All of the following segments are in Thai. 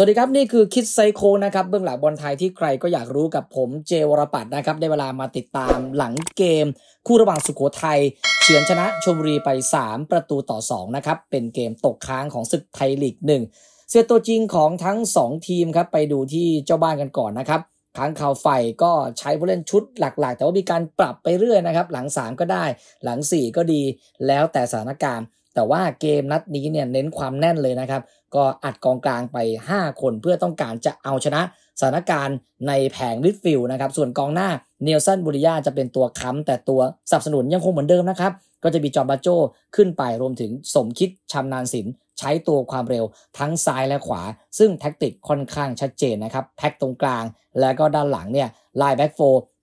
สวัสดีครับ นี่คือคิดไซโคนะครับ เบื้องหลังบอลไทยที่ใครก็อยากรู้กับผมเจวรปัตนะครับได้เวลามาติดตามหลังเกม คู่ระหว่างสุขโขทัยเฉือนชนะชมบุรีไป 3 ประตูต่อ 2 นะครับ เป็นเกมตกค้างของศึกไทยลีก 1 เสียตัวจริงของทั้ง 2 ทีมครับไปดูที่เจ้าบ้านกันก่อนนะครับค้างข่าวไฟก็ใช้ผู้เล่นชุด หลักๆแต่ว่ามีการปรับไปเรื่อยนะครับ หลัง3ก็ได้หลัง4ก็ดีแล้วแต่สถานการณ์แต่ว่าเกมนัดนี้เนี่ยเน้นความแน่นเลยนะครับก็อัดกองกลางไป 5 คนเพื่อต้องการจะเอาชนะสถานการณ์ในแผงลิฟฟิลนะครับส่วนกองหน้าเนลสันบุริยาจะเป็นตัวค้ำแต่ตัวสนับสนุนยังคงเหมือนเดิมนะครับก็จะมีจอบาโจขึ้นไปรวมถึงสมคิด ชำนาญศิลใช้ตัวความเร็วทั้งซ้ายและขวา ซึ่งแท็กติกค่อนข้างชัดเจนนะครับแพ็กตรงกลาง แล้วก็ด้านหลังเนี่ยไลน์แบ็กโฟ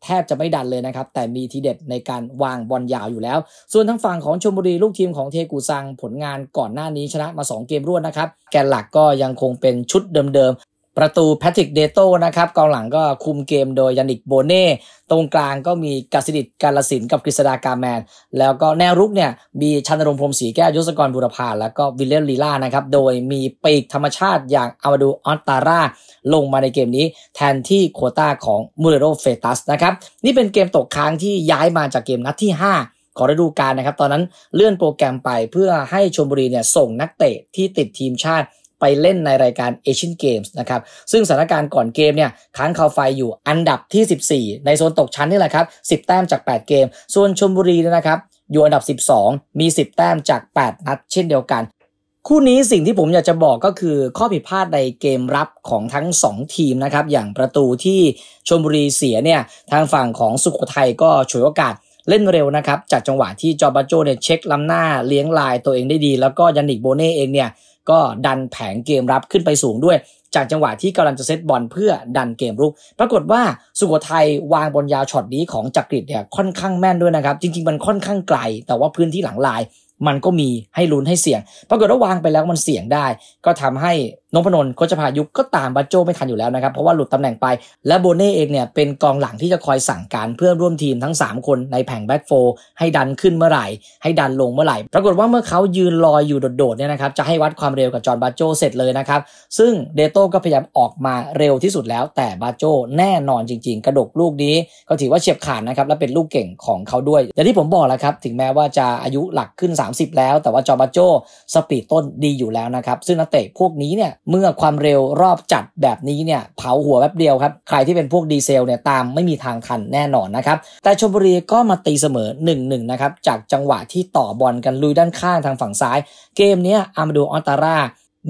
ทบจะไม่ดันเลยนะครับ แต่มีทีเด็ดในการวางบอลยาวอยู่แล้ว ส่วนทางฝั่งของชมบุรีลูกทีมของเทกูซังผลงานก่อนหน้านี้ชนะมา2เกมรวดนะครับ แกนหลักก็ยังคงเป็นชุดเดิมประตูแพทริกเดโตนะครับกองหลังก็คุมเกมโดยยานิกโบเน่ตรงกลางก็มีกาสิดิตการลสินกับกฤษดากาแมน แล้วก็แนวรุกเนี่ยมีชันรงพรมศรีแก้วยศกรบุรพาแล้วก็วิลเลมลีลานะครับโดยมีปีกธรรมชาติอย่างอามาดูออนตาร่าลงมาในเกมนี้แทนที่โคต้าของมูเรโรเฟตัสนะครับนี่เป็นเกมตกค้างที่ย้ายมาจากเกมนัดที่ 5 ของฤดูกาลนะครับตอนนั้นเลื่อนโปรแกรมไปเพื่อให้ชมบุรีเนี่ยส่งนักเตะที่ติดทีมชาติไปเล่นในรายการเอเชียนเกมส์นะครับ ซึ่งสถานการณ์ก่อนเกมเนี่ยค้างคาไฟอยู่อันดับที่ 14 ในโซนตกชั้นนี่แหละครับ10 แต้มจาก 8 เกม ส่วนชมบุรีนะครับ อยู่อันดับ 12 มี 10 แต้มจาก 8 นัด เช่นเดียวกัน คู่นี้สิ่งที่ผมอยากจะบอกก็คือข้อผิดพลาดในเกมรับของทั้ง 2 ทีมนะครับ อย่างประตูที่ชมบุรีเสียเนี่ย ทางฝั่งของสุขโขทัยก็ฉวยโอกาสเล่นเร็วนะครับ จากจังหวะที่จอบาโจเนี่ยเช็คล้ำหน้า เลี้ยงลายตัวเองได้ดี แล้วก็ยันนิกโบเน่เองเนี่ยก็ดันแผงเกมรับขึ้นไปสูงด้วย จากจังหวะที่กำลังจะเซตบอลเพื่อดันเกมรุกปรากฏว่าสุโขทัยวางบอลยาวช็อตนี้ของจักริดเนี่ยค่อนข้างแม่นด้วยนะครับ จริงๆ มันค่อนข้างไกล แต่ว่าพื้นที่หลังลาย มันก็มีให้ลุ้นให้เสี่ยงปรากฏว่าวางไปแล้วมันเสี่ยงได้ ก็ทำให้นพนนก็จะพายุกก็ตามบาโจไม่ทันอยู่แล้วนะครับเพราะว่าหลุดตำแหน่งไป และโบเน่เองเนี่ยเป็นกองหลังที่จะคอยสั่งการเพื่อร่วมทีมทั้ง 3 คนในแผงแบ็กโฟให้ดันขึ้นเมื่อไหร่ ให้ดันลงเมื่อไหร่ ปรากฏว่าเมื่อเขายืนลอยอยู่โดดๆเนี่ยนะครับจะให้วัดความเร็วกับจอร์นบาโจเสร็จเลยนะครับ ซึ่งเดโต้ก็พยายามออกมาเร็วที่สุดแล้วแต่บาโจแน่นอนจริงๆ กระดกลูกนี้ ก็ถือว่าเฉียบขาดนะครับและเป็นลูกเก่งของเขาด้วย อย่างที่ผมบอกแล้วครับถึงแม้ว่าจะอายุหลักขึ้น 30 แล้ว แต่ว่าจอร์นบาโจสปีดต้นดีอยู่แล้วนะครับซึ่งนักเตะพวกนี้เนี่ยเมื่อความเร็วรอบจัดแบบนี้เนี่ยเผาหัวแป๊บเดียวครับ ใครที่เป็นพวกดีเซลเนี่ยตามไม่มีทางทันแน่นอนนะครับ แต่ชมบุรีก็มาตีเสมอ 1-1 นะครับ จากจังหวะที่ต่อบอลกันลุยด้านข้างทางฝั่งซ้าย เกมนี้อามาดูออนตาร่า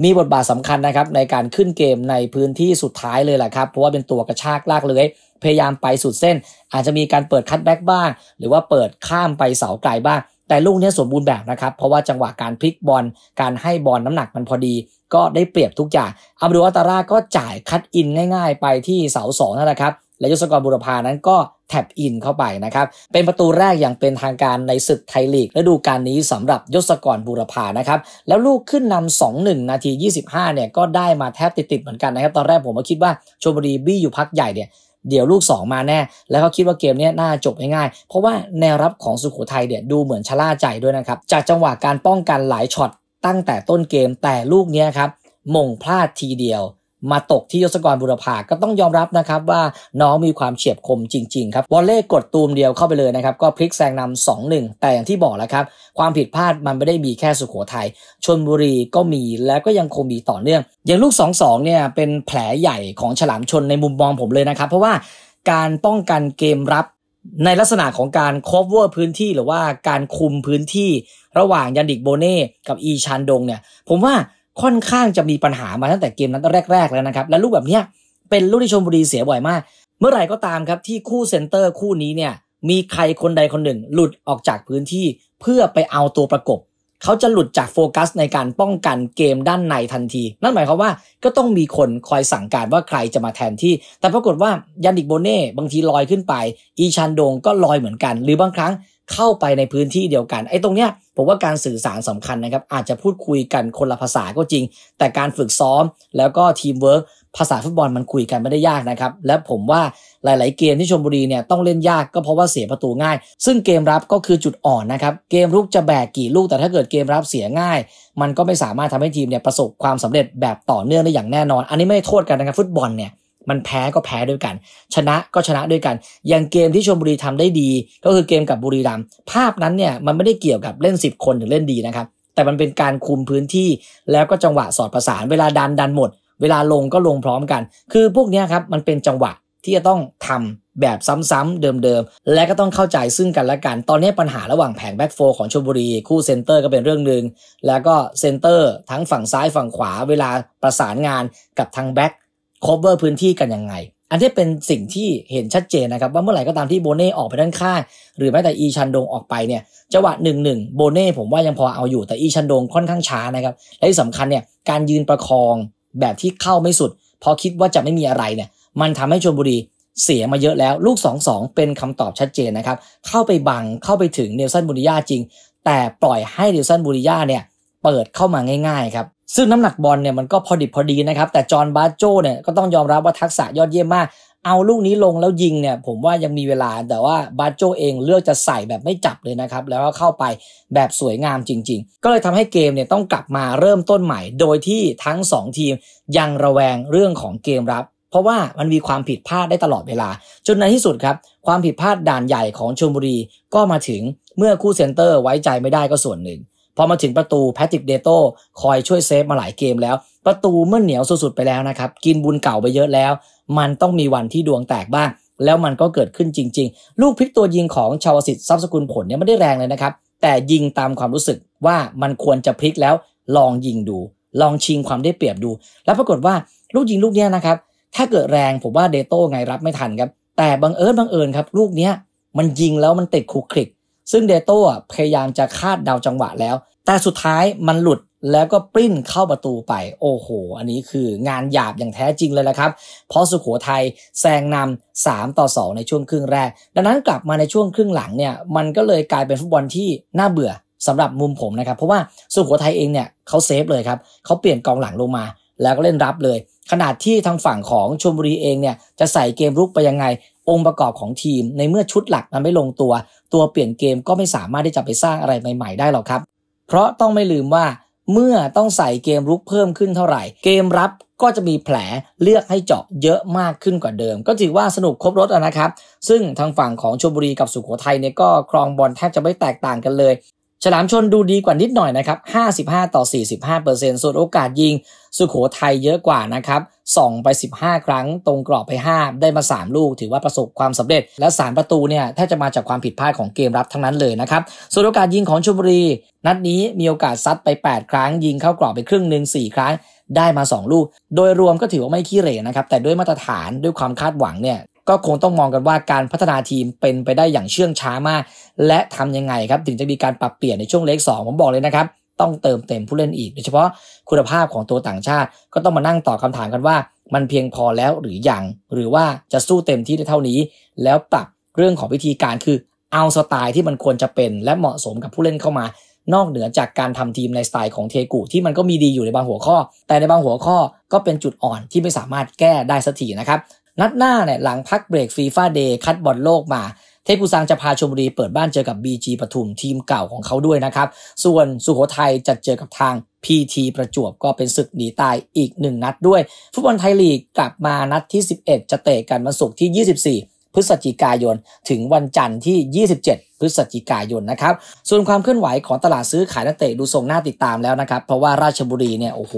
มีบทบาทสำคัญนะครับ ในการขึ้นเกมในพื้นที่สุดท้ายเลยแหละครับ เพราะว่าเป็นตัวกระชากลากเลยพยายามไปสุดเส้น อาจจะมีการเปิดคัตแบ็กบ้างหรือว่าเปิดข้ามไปเสาไกลบ้างแต่ลูกนี้สมบูรณ์แบบนะครับ เพราะว่าจังหวะการพลิกบอลการให้บอลน้ำหนักมันพอดี ก็ได้เปรียบทุกอย่างอับดุลอัตาราก็จ่ายคัดอินง่าย ๆ ไปที่เสาสองนั่นแหละครับและยศกรบุรพานั้นก็แท็บอินเข้าไปนะครับเป็นประตูแรกอย่างเป็นทางการในศึกไทยลีกฤดูกาลนี้สำหรับยศกรบุรพา นะครับแล้วลูกขึ้นนำ2-1 นาที 25 เนี่ยก็ได้มาแทบติดๆเหมือนกันนะครับตอนแรกผมก็คิดว่าชมบุรีบี้อยู่พักใหญ่เนี่ยเดี๋ยวลูก2มาแน่ แล้วก็คิดว่าเกมนี้น่าจบง่ายๆ เพราะว่าแนวรับของสุโขทัยเนี่ยดูเหมือนชะล่าใจด้วยนะครับ จากจังหวะการป้องกันหลายช็อตตั้งแต่ต้นเกมแต่ลูกนี้ครับมงพลาดทีเดียวมาตกที่ยศกรบุรพาก็ต้องยอมรับนะครับว่าน้องมีความเฉียบคมจริงๆครับวอลเล่กดตูมเดียวเข้าไปเลยนะครับก็พลิกแซงนำ2-1 แต่อย่างที่บอกแล้วครับความผิดพลาดมันไม่ได้มีแค่สุขโขทยัยชนบุรีก็มีแล้วก็ยังคงมีต่อเนื่อง อย่างลูก 2-2เนี่ยเป็นแผลใหญ่ของฉลามชนในมุมมองผมเลยนะครับ เพราะว่าการป้องกันเกมรับในลักษณะของการครอบวัวพื้นที่หรือว่าการคุมพื้นที่ระหว่างยันดิกโบเน่กับอีชานดงเนี่ยผมว่าค่อนข้างจะมีปัญหามาตั้งแต่เกมนั้นแรกๆแล้วนะครับและลูกแบบนี้เป็นลูกที่ชมบุรีเสียบ่อยมาก เมื่อไหร่ก็ตามครับที่คู่เซนเตอร์คู่นี้เนี่ยมีใครคนใดคนหนึ่งหลุดออกจากพื้นที่ เพื่อไปเอาตัวประกบ เขาจะหลุดจากโฟกัสในการป้องกันเกมด้านในทันที นั่นหมายความว่าก็ต้องมีคนคอยสั่งการว่าใครจะมาแทนที่ แต่ปรากฏว่ายันดิกโบเน่บางทีลอยขึ้นไป อีชันโดงก็ลอยเหมือนกัน หรือบางครั้งเข้าไปในพื้นที่เดียวกัน ไอ้ตรงเนี้ยผมว่าการสื่อสารสำคัญนะครับ อาจจะพูดคุยกันคนละภาษาก็จริง แต่การฝึกซ้อมแล้วก็ทีมเวิร์กภาษาฟุตบอลมันคุยกันไม่ได้ยากนะครับ และผมว่าหลายๆเกมที่ชมบุรีเนี่ยต้องเล่นยากก็เพราะว่าเสียประตูง่าย ซึ่งเกมรับก็คือจุดอ่อนนะครับ เกมลุกจะแบกกี่ลูก แต่ถ้าเกิดเกมรับเสียง่าย มันก็ไม่สามารถทำให้ทีมเนี่ยประสบความสำเร็จแบบต่อเนื่องได้อย่างแน่นอน อันนี้ไม่โทษกันนะครับฟุตบอลเนี่ยมันแพ้ก็แพ้ด้วยกัน ชนะก็ชนะด้วยกัน อย่างเกมที่ชมบุรีทำได้ดี ก็คือเกมกับบุรีรัมภาพนั้นเนี่ยมันไม่ได้เกี่ยวกับเล่น 10 คนถึงเล่นดีนะครับแต่มันเป็นการคุมพื้นที่ แล้วก็จังหวะสอดประสานเวลาดันดันหมดเวลาลงก็ลงพร้อมกัน คือพวกนี้ครับมันเป็นจังหวะที่จะต้องทำแบบซ้ำ ๆเดิมๆและก็ต้องเข้าใจซึ่งกันและกัน ตอนนี้ปัญหาระหว่างแผงแบ็กโฟของชลบุรีคู่เซนเตอร์ก็เป็นเรื่องหนึ่งแล้วก็เซนเตอร์ทั้งฝั่งซ้ายฝั่งขวา เวลาประสานงานกับทางแบ็กครอบเวอร์พื้นที่กันยังไง อันที่เป็นสิ่งที่เห็นชัดเจนนะครับ ว่าเมื่อไหร่ก็ตามที่โบเน่ออกไปด้านข้าง หรือแม้แต่อีชันดงออกไปเนี่ยจังหวะหนึ่งหนึ่งโบเน่ผมว่ายังพอเอาอยู่แต่อีชันดงค่อนข้างช้านะครับและที่สำคัญเนี่ยการยืนประคองแบบที่เข้าไม่สุดพอคิดว่าจะไม่มีอะไรเนี่ยมันทำให้ชลบุรีเสียมาเยอะแล้วลูก 2-2 เป็นคำตอบชัดเจนนะครับเข้าไปบังเข้าไปถึงเนลสันบุริยาจริงแต่ปล่อยให้เนลสันบุริยาเนี่ยเปิดเข้ามาง่ายๆครับซึ่ง น้ำหนักบอลเนี่ยมันก็พอดิบพอดีนะครับ แต่จอห์นบาโจเนี่ยก็ต้องยอมรับว่าทักษะยอดเยี่ยมมาก เอาลูกนี้ลงแล้วยิงเนี่ยผมว่ายังมีเวลาแต่ว่าบาโจเองเลือกจะใส่แบบไม่จับเลยนะครับแล้วก็เข้าไปแบบสวยงามจริง ๆ ก็เลยทำให้เกมเนี่ยต้องกลับมาเริ่มต้นใหม่ โดยที่ทั้ง 2 ทีมยังระแวงเรื่องของเกมรับ เพราะว่ามันมีความผิดพลาดได้ตลอดเวลา จนในที่สุดครับ ความผิดพลาดด่านใหญ่ของชลบุรี ก็มาถึงเมื่อคู่เซนเตอร์ไว้ใจไม่ได้ก็ส่วนหนึ่งพอมาถึงประตูแพทริกเดโต้คอยช่วยเซฟมาหลายเกมแล้ว ประตูเมื่อเหนียวสุดๆ ไปแล้วนะครับ กินบุญเก่าไปเยอะแล้ว มันต้องมีวันที่ดวงแตกบ้าง แล้วมันก็เกิดขึ้นจริงๆ ลูกพลิกตัวยิงของชาวสิทธิ์ทรัพย์สกุลผลเนี่ยไม่ได้แรงเลยนะครับ แต่ยิงตามความรู้สึกว่ามันควรจะพลิกแล้ว ลองยิงดู ลองชิงความได้เปรียบดู แล้วปรากฏว่าลูกยิงลูกเนี้ยนะครับถ้าเกิดแรงผมว่าเดโต้ไงรับไม่ทันครับแต่บังเอิญบังเอิญครับลูกเนี้ยมันยิงแล้วมันติดคุกคลิกซึ่งเดโต้พยายามจะคาดเดาจังหวะแล้ว แต่สุดท้ายมันหลุดแล้วก็ปริ้นเข้าประตูไปโอ้โห อันนี้คืองานหยาบอย่างแท้จริงเลยละครับ เพราะสุขโขทัยแซงนำา3 ต่อ 2 ในช่วงครึ่งแรก ดังนั้นกลับมาในช่วงครึ่งหลังเนี่ยมันก็เลยกลายเป็นฟุตบอลที่น่าเบื่อสำหรับมุมผมนะครับ เพราะว่าสุขโขทัยเองเนี่ยเขาเซฟเลยครับเขาเปลี่ยนกองหลังลงมา แล้วก็เล่นรับเลย ขนาดที่ทางฝั่งของชมบุรีเองเนี่ยจะใส่เกมรุกไปยังไงองค์ประกอบของทีมในเมื่อชุดหลักมันไม่ลงตัว ตัวเปลี่ยนเกมก็ไม่สามารถที่จะไปสร้างอะไรใหม่ ๆ ได้หรอกครับ เพราะต้องไม่ลืมว่าเมื่อต้องใส่เกมรุกเพิ่มขึ้นเท่าไหร่เกมรับ ก็จะมีแผลเลือกให้เจาะเยอะมากขึ้นกว่าเดิม ก็ถือว่าสนุกครบรถนะครับ ซึ่งทางฝั่งของชลบุรีกับสุโขทัยเนี่ยก็ครองบอลแทบจะไม่แตกต่างกันเลยฉลามชนดูดีกว่านิดหน่อยนะครับ55ต่อ45%ส่วนโอกาสยิง สุโขทัยเยอะกว่านะครับส่องไป 15 ครั้ง ตรงกรอบไป 5 ได้มา 3 ลูก ถือว่าประสบความสำเร็จและสารประตู เนี่ยแทบจะมาจากความผิดพลาดของเกมรับทั้งนั้นเลยนะครับส่วนโอกาสยิงของชลบุรี นัดนี้มีโอกาส ซัดไป 8 ครั้ง ยิงเข้ากรอบไปครึ่งหนึ่ง4 ครั้งได้มา2ลูก โดยรวมก็ถือว่าไม่ขี้เหร่นะครับ แต่ด้วยมาตรฐานด้วยความคาดหวังเนี่ย ก็คงต้องมองกันว่าการพัฒนาทีมเป็นไปได้อย่างเชื่องช้ามาก และทํำยังไงครับถึงจะมีการปรับเปลี่ยนในช่วงเล็กสองผมบอกเลยนะครับต้องเติมเต็มผู้เล่นอีก โดยเฉพาะคุณภาพของตัวต่างชาติ ก็ต้องมานั่งตอบคาถามกันว่ามันเพียงพอแล้วหรือยังหรือว่าจะสู้เต็มที่ได้เท่านี้ แล้วปรับเรื่องของวิธีการคือเอาสไตล์ที่มันควรจะเป็นและเหมาะสมกับผู้เล่นเข้ามา นอกเหนือจากการทำทีมในสไตล์ของเทกุที่มันก็มีดีอยู่ในบางหัวข้อ แต่ในบางหัวข้อก็เป็นจุดอ่อนที่ไม่สามารถแก้ได้สักทีนะครับนัดหน้าเนี่ยหลังพักเบรกฟีฟ่าเดย์คัดบอลโลกมาทพปูซังจะพาชมบุรีเปิดบ้านเจอกับ BG ปทุมทีมเก่าของเขาด้วยนะครับ ส่วนสุโขทัยจะเจอกับทาง PT ประจวบก็เป็นศึกหนีตายอีกหนึ่งนัดด้วย ฟุตบอลไทยลีกกลับมานัดที่ 11 จะเตะกันวันศุกร์ที่ 24 พฤศจิกายน ถึงวันจันทร์ที่ 27 พฤศจิกายนนะครับ ส่วนความเคลื่อนไหวของตลาดซื้อขายนักเตะดูทรงหน้าติดตามแล้วนะครับ เพราะว่าราชบุรีเนี่ยโอ้โห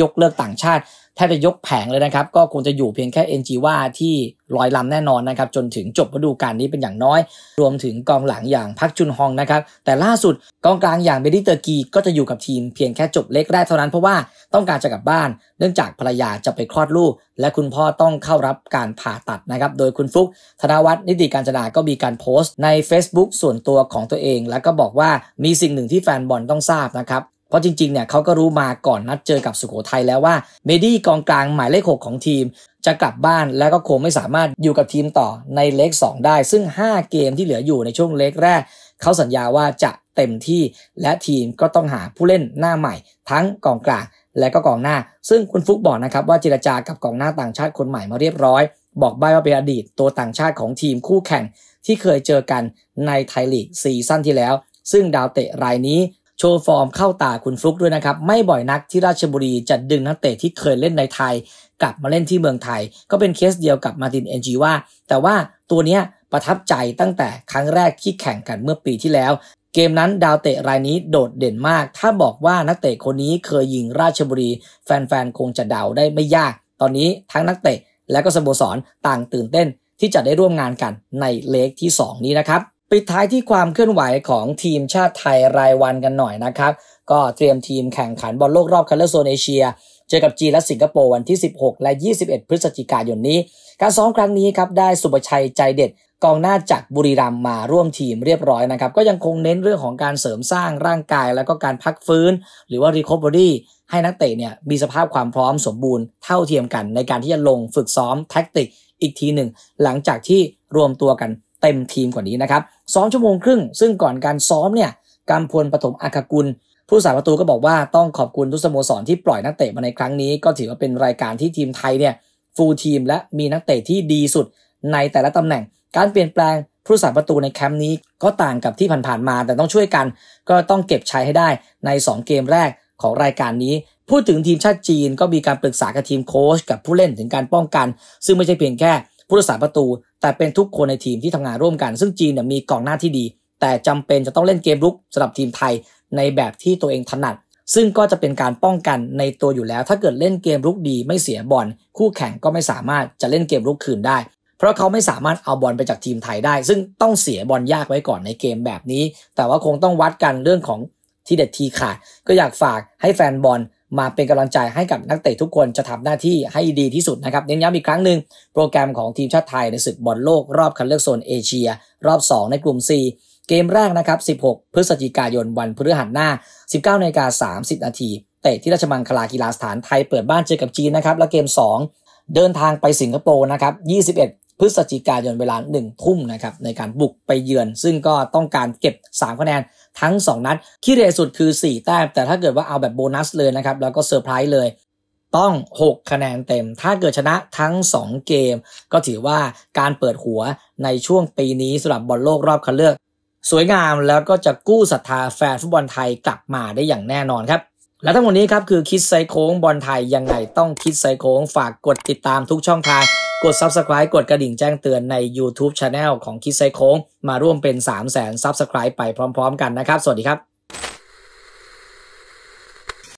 ยกเลิกต่างชาติแทาจะยกแผงเลยนะครับ ก็คงจะอยู่เพียงแค่เอ็นจีว่าที่ลอยลำแน่นอนนะครับจนถึงจบฤดูกาลนี้เป็นอย่างน้อย รวมถึงกองหลังอย่างพักจุนฮองนะครับ แต่ล่าสุดกองกลางอย่างเบดิเตอร์กีก็จะอยู่กับทีมเพียงแค่จบเล็กแรกเท่านั้นเพราะว่าต้องการจะกลับบ้าน เนื่องจากภรรยาจะไปคลอดลูก และคุณพ่อต้องเข้ารับการผ่าตัดนะครับโดยคุณฟุกธนวัฒน์นิติการจนาก็มีการโพสต์ใน Facebook ส่วนตัวของตัวเอง แล้วก็บอกว่ามีสิ่งหนึ่งที่แฟนบอลต้องทราบนะครับเพราะจริงๆ เนี่ยเขาก็รู้มาก่อนนัดเจอกับสุโขทัยแล้วว่า เมดี้กองกลางหมายเลข 6 ของทีมจะกลับบ้านและก็คงไม่สามารถอยู่กับทีมต่อในเลข2 ได้ ซึ่ง 5 เกมที่เหลืออยู่ในช่วงเลขแรก เขาสัญญาว่าจะเต็มที่ และทีมก็ต้องหาผู้เล่นหน้าใหม่ทั้งกองกลางและก็กองหน้า ซึ่งคุณฟุกบอกนะครับว่าเจรจากับกองหน้าต่างชาติ คนใหม่มาเรียบร้อย บอกใบว่าเป็นอดีตตัวต่างชาติของทีมคู่แข่งที่เคยเจอกันในไทยลีกซีซั่นที่แล้ว ซึ่งดาวเตะรายนี้ชว์ฟอร์มเข้าตาคุณฟลุกด้วยนะครับ ไม่บ่อยนักที่ราชบุรีจะดึงนักเตะที่เคยเล่นในไทยกลับมาเล่นที่เมืองไทยก็เป็นเคสเดียวกับมาตินเอนจีว่าแต่ว่าตัวเนี้ยประทับใจตั้งแต่ครั้งแรกที่แข่งกันเมื่อปีที่แล้ว เกมนั้นดาวเตะรายนี้โดดเด่นมาก ถ้าบอกว่านักเตะคนนี้เคยยิงราชบุรี แฟนๆคงจะเดาได้ไม่ยาก ตอนนี้ทั้งนักเตะและก็สโมสรต่างตื่นเต้นที่จะได้ร่วมงานกันในเลกที่ 2 นี้นะครับปิดท้ายที่ความเคลื่อนไหวของทีมชาติไทยรายวันกันหน่อยนะครับ ก็เตรียมทีมแข่งขันบอลโลกรอบคัดเลือกโซนเอเชีย เจอกับจีนและสิงคโปร์วันที่ 16 และ 21 พฤศจิกายนนี้ การซ้อมครั้งนี้ครับได้สุบชัยใจเด็ดกองหน้าจากบุรีรัมมาร่วมทีมเรียบร้อยนะครับ ก็ยังคงเน้นเรื่องของการเสริมสร้างร่างกาย แล้วก็การพักฟื้น หรือว่ารีอ e เวอรี่ให้นักเตะเนี่ยมีสภาพความพร้อมสมบูรณ์เท่าเทียมกัน ในการที่จะลงฝึกซ้อมแท็กติกอีกทีหนึ่ง หลังจากที่รวมตัวกันเต็มทีมกว่านี้นะครับซ้อมชั่วโมงครึ่ง ซึ่งก่อนการซ้อมเนี่ยกำพลปฐมอากากุล ผู้สาประตูก็บอกว่าต้องขอบคุณทุกสโมสรที่ปล่อยนักเตะมาในครั้งนี้ ก็ถือว่าเป็นรายการที่ทีมไทยเนี่ยฟูลทีมและมีนักเตะที่ดีสุด ในแต่ละตำแหน่ง การเปลี่ยนแปลงผู้สาประตูในแคมป์นี้ ก็ต่างกับที่ผ่านๆมาแต่ต้องช่วยกันก็ต้องเก็บใช้ให้ได้ใน 2 เกมแรกของรายการนี้ พูดถึงทีมชาติจีน ก็มีการปรึกษากับทีมโค้ชกับผู้เล่นถึงการป้องกัน ซึ่งไม่ใช่เพียงแค่ผู้รักษาประตู แต่เป็นทุกคนในทีมที่ทำงานร่วมกันซึ่งจีนมีกองหน้าที่ดี แต่จำเป็นจะต้องเล่นเกมรุกสำหรับทีมไทยในแบบที่ตัวเองถนัด ซึ่งก็จะเป็นการป้องกันในตัวอยู่แล้ว ถ้าเกิดเล่นเกมรุกดี ไม่เสียบอลคู่แข่งก็ไม่สามารถจะเล่นเกมรุกคืนได้ เพราะเขาไม่สามารถเอาบอลไปจากทีมไทยได้ ซึ่งต้องเสียบอลยากไว้ก่อนในเกมแบบนี้ แต่ว่าคงต้องวัดกันเรื่องของที่เด็ดทีขาดก็อยากฝากให้แฟนบอลมาเป็นกำลังใจให้กับนักเตะทุกคนจะทำหน้าที่ให้ดีที่สุดนะครับเน้นย้ำอีกครั้งหนึ่ง โปรแกรมของทีมชาติไทยในศึกบอลโลกรอบคัดเลือกโซนเอเชีย รอบ 2 ในกลุ่ม4เกมแรกนะครับ 16 พฤศจิกายนวันพฤหัสหน้า 19นกา30นาทีเตะที่ราชมังคลากีฬาสถานไทยเปิดบ้านเจอกับจีนนะครับและเกม 2 เดินทางไปสิงคโปร์นะครับ 21 พฤศจิกายนเวลา1ทุ่มนะครับในการบุกไปเยือน ซึ่งก็ต้องการเก็บ3คะแนนทั้ง 2 นัดคีดเรสุดคือ 4 แต้มแต่ถ้าเกิดว่าเอาแบบโบนัสเลยนะครับ แล้วก็เซอร์ไพรส์เลย ต้อง 6 คะแนนเต็ม ถ้าเกิดชนะทั้ง 2 เกม ก็ถือว่าการเปิดหัวในช่วงปีนี้สำหรับบอลโลกรอบคัดเลือก สวยงามแล้วก็จะกู้ศรัทธาแฟนฟุตบอลไทยกลับมาได้อย่างแน่นอนครับ และทั้งหมดนี้ครับคือคิดไซโค้งบอลไทยยังไงต้องคิดไซโค้งฝากกดติดตามทุกช่องทางกด Subscribe กดกระดิ่งแจ้งเตือนใน YouTube Channel ของคิดไซโค้งมาร่วมเป็น3 0 0 0 0 0 Subscribe ไปพร้อม ๆ กันนะครับ สวัสดีครับ